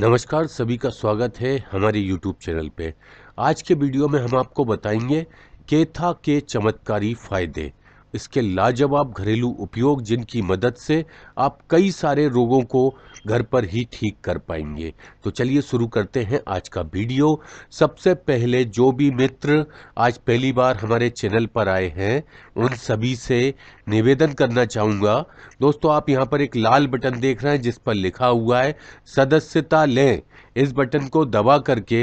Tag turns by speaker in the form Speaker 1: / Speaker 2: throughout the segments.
Speaker 1: नमस्कार सभी का स्वागत है हमारे YouTube चैनल पे आज के वीडियो में हम आपको बताएंगे केथा के चमत्कारी फ़ायदे इसके लाजवाब घरेलू उपयोग जिनकी मदद से आप कई सारे रोगों को घर पर ही ठीक कर पाएंगे तो चलिए शुरू करते हैं आज का वीडियो सबसे पहले जो भी मित्र आज पहली बार हमारे चैनल पर आए हैं उन सभी से निवेदन करना चाहूँगा दोस्तों आप यहाँ पर एक लाल बटन देख रहे हैं जिस पर लिखा हुआ है सदस्यता लें इस बटन को दबा करके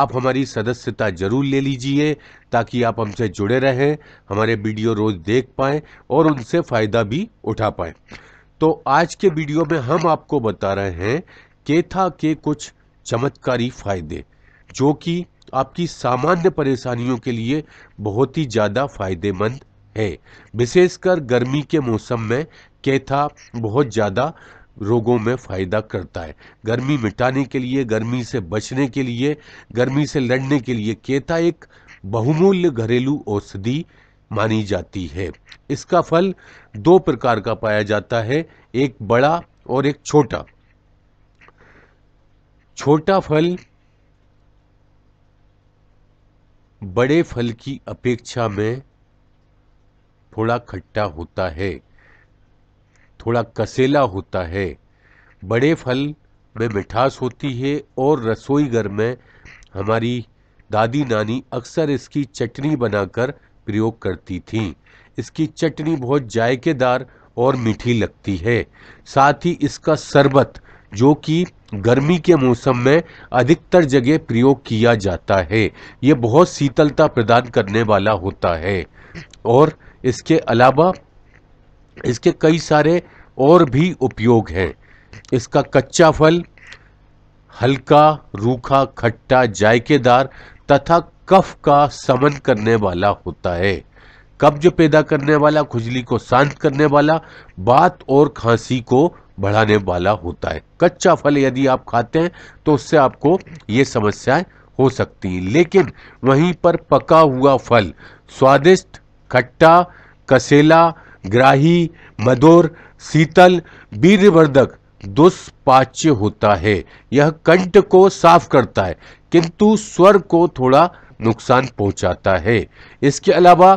Speaker 1: आप हमारी सदस्यता ज़रूर ले लीजिए ताकि आप हमसे जुड़े रहें हमारे वीडियो रोज़ देख पाएं और उनसे फ़ायदा भी उठा पाए तो आज के वीडियो में हम आपको बता रहे हैं केथा के कुछ चमत्कारी फ़ायदे जो कि आपकी सामान्य परेशानियों के लिए बहुत ही ज़्यादा फ़ायदेमंद है विशेषकर गर्मी के मौसम में केथा बहुत ज़्यादा रोगों में फ़ायदा करता है गर्मी मिटाने के लिए गर्मी से बचने के लिए गर्मी से लड़ने के लिए केता एक बहुमूल्य घरेलू औषधि मानी जाती है इसका फल दो प्रकार का पाया जाता है एक बड़ा और एक छोटा छोटा फल बड़े फल की अपेक्षा में थोड़ा खट्टा होता है थोड़ा कसेला होता है बड़े फल में मिठास होती है और रसोई घर में हमारी दादी नानी अक्सर इसकी चटनी बनाकर प्रयोग करती थी इसकी चटनी बहुत जायकेदार और मीठी लगती है साथ ही इसका शरबत जो कि गर्मी के मौसम में अधिकतर जगह प्रयोग किया जाता है ये बहुत शीतलता प्रदान करने वाला होता है और इसके अलावा इसके कई सारे और भी उपयोग हैं इसका कच्चा फल हल्का रूखा खट्टा जायकेदार तथा कफ का समन करने वाला होता है कब्ज पैदा करने वाला खुजली को शांत करने वाला बात और खांसी को बढ़ाने वाला होता है कच्चा फल यदि आप खाते हैं तो उससे आपको ये समस्याएं हो सकती हैं लेकिन वहीं पर पका हुआ फल स्वादिष्ट खट्टा कसेला ग्राही मधुर शीतल वीरवर्धक दुष्पाच्य होता है यह कंठ को साफ करता है किंतु स्वर को थोड़ा नुकसान पहुंचाता है इसके अलावा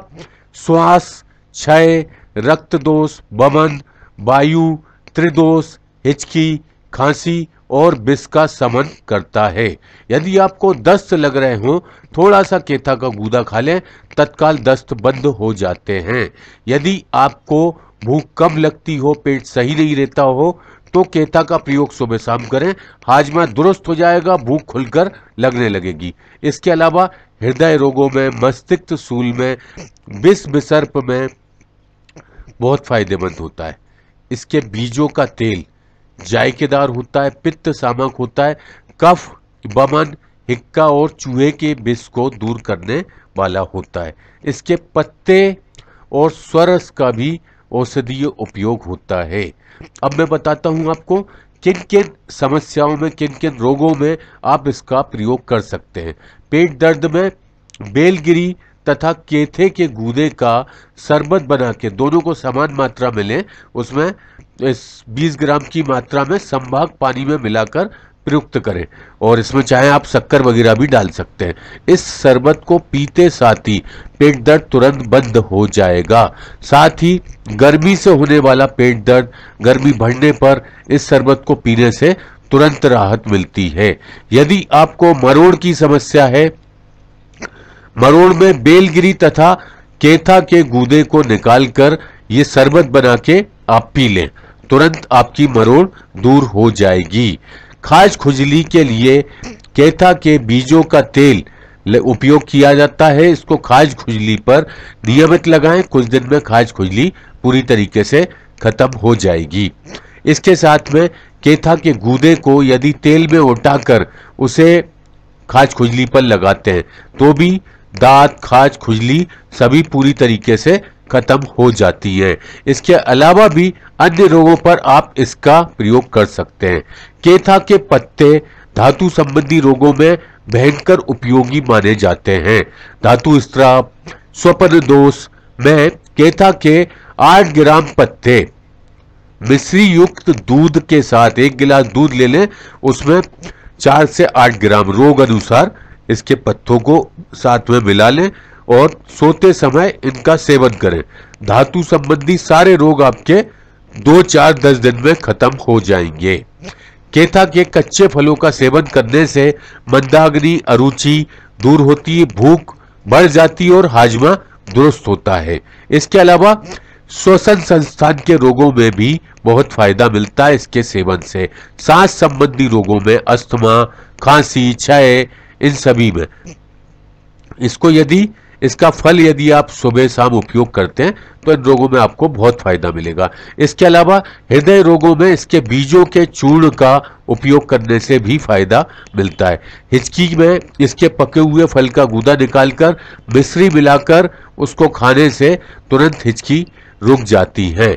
Speaker 1: श्वास क्षय रक्त दोष बमन वायु त्रिदोष हिचकी खांसी और बिस का समन करता है यदि आपको दस्त लग रहे हो थोड़ा सा केथा का गूदा खा लें तत्काल दस्त बंद हो जाते हैं यदि आपको भूख कम लगती हो पेट सही नहीं रहता हो तो केता का प्रयोग सुबह शाम करें हाजमा दुरुस्त हो जाएगा भूख खुलकर लगने लगेगी इसके अलावा हृदय रोगों में मस्तिष्क सूल में विष बिसर्प में बहुत फायदेमंद होता है इसके बीजों का तेल जायकेदार होता है पित्त सामक होता है कफ बमन हिक्का और चूहे के विष को दूर करने वाला होता है इसके पत्ते और स्वरस का भी औषधीय उपयोग होता है अब मैं बताता हूँ आपको किन किन समस्याओं में किन किन रोगों में आप इसका प्रयोग कर सकते हैं पेट दर्द में बेलगिरी तथा केथे के गूदे का शरबत बना के दोनों को समान मात्रा में लें उसमें इस 20 ग्राम की मात्रा में संभाग पानी में मिलाकर प्रयुक्त करें और इसमें चाहे आप शक्कर वगैरह भी डाल सकते हैं इस शरबत को पीते साथ ही पेट दर्द तुरंत बंद हो जाएगा साथ ही गर्मी से होने वाला पेट दर्द गर्मी बढ़ने पर इस शरबत को पीने से तुरंत राहत मिलती है यदि आपको मरोड़ की समस्या है मरोड़ में बेलगिरी तथा केथा के गूदे को निकालकर ये शरबत बना के आप पी लें तुरंत आपकी मरोड़ दूर हो जाएगी खाज खुजली के लिए केथा के बीजों का तेल उपयोग किया जाता है इसको खाज खुजली पर नियमित लगाएं कुछ दिन में खाज खुजली पूरी तरीके से खत्म हो जाएगी इसके साथ में केथा के गूदे को यदि तेल में उठाकर उसे खाज खुजली पर लगाते हैं तो भी दांत खाज खुजली सभी पूरी तरीके से खत्म हो जाती है इसके अलावा भी अन्य रोगों पर आप इसका प्रयोग कर सकते हैं केथा के पत्ते धातु संबंधी रोगों में भयंकर उपयोगी माने जाते हैं धातु स्त्राप स्वपन दोष में केथा के आठ ग्राम पत्ते मिश्री युक्त दूध के साथ एक गिलास दूध ले लें उसमें चार से आठ ग्राम रोग अनुसार इसके पत्थों को साथ में मिला लें और सोते समय इनका सेवन करें धातु संबंधी सारे रोग आपके दो चार दस दिन में खत्म हो जाएंगे केथा के कच्चे फलों का सेवन करने से मंदाग्नि अरुचि दूर होती है भूख बढ़ जाती है और हाजमा दुरुस्त होता है इसके अलावा श्वसन संस्थान के रोगों में भी बहुत फायदा मिलता है इसके सेवन से सांस संबंधी रोगों में अस्थमा खांसी क्षय इन सभी में इसको यदि इसका फल यदि आप सुबह शाम उपयोग करते हैं तो इन रोगों में आपको बहुत फायदा मिलेगा इसके अलावा हृदय रोगों में इसके बीजों के चूर्ण का उपयोग करने से भी फायदा मिलता है हिचकी में इसके पके हुए फल का गूदा निकालकर मिश्री मिलाकर उसको खाने से तुरंत हिचकी रुक जाती है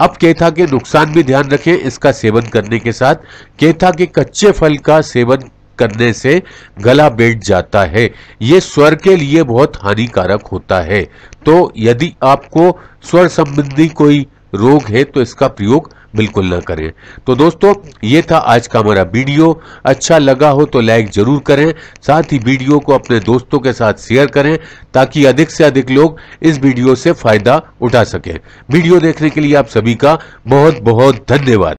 Speaker 1: अब केथा के नुकसान भी ध्यान रखें इसका सेवन करने के साथ केथा के कच्चे फल का सेवन करने से गला बैठ जाता है ये स्वर के लिए बहुत हानिकारक होता है तो यदि आपको स्वर संबंधी कोई रोग है तो इसका प्रयोग बिल्कुल ना करें तो दोस्तों ये था आज का हमारा वीडियो अच्छा लगा हो तो लाइक जरूर करें साथ ही वीडियो को अपने दोस्तों के साथ शेयर करें ताकि अधिक से अधिक लोग इस वीडियो से फायदा उठा सकें वीडियो देखने के लिए आप सभी का बहुत बहुत धन्यवाद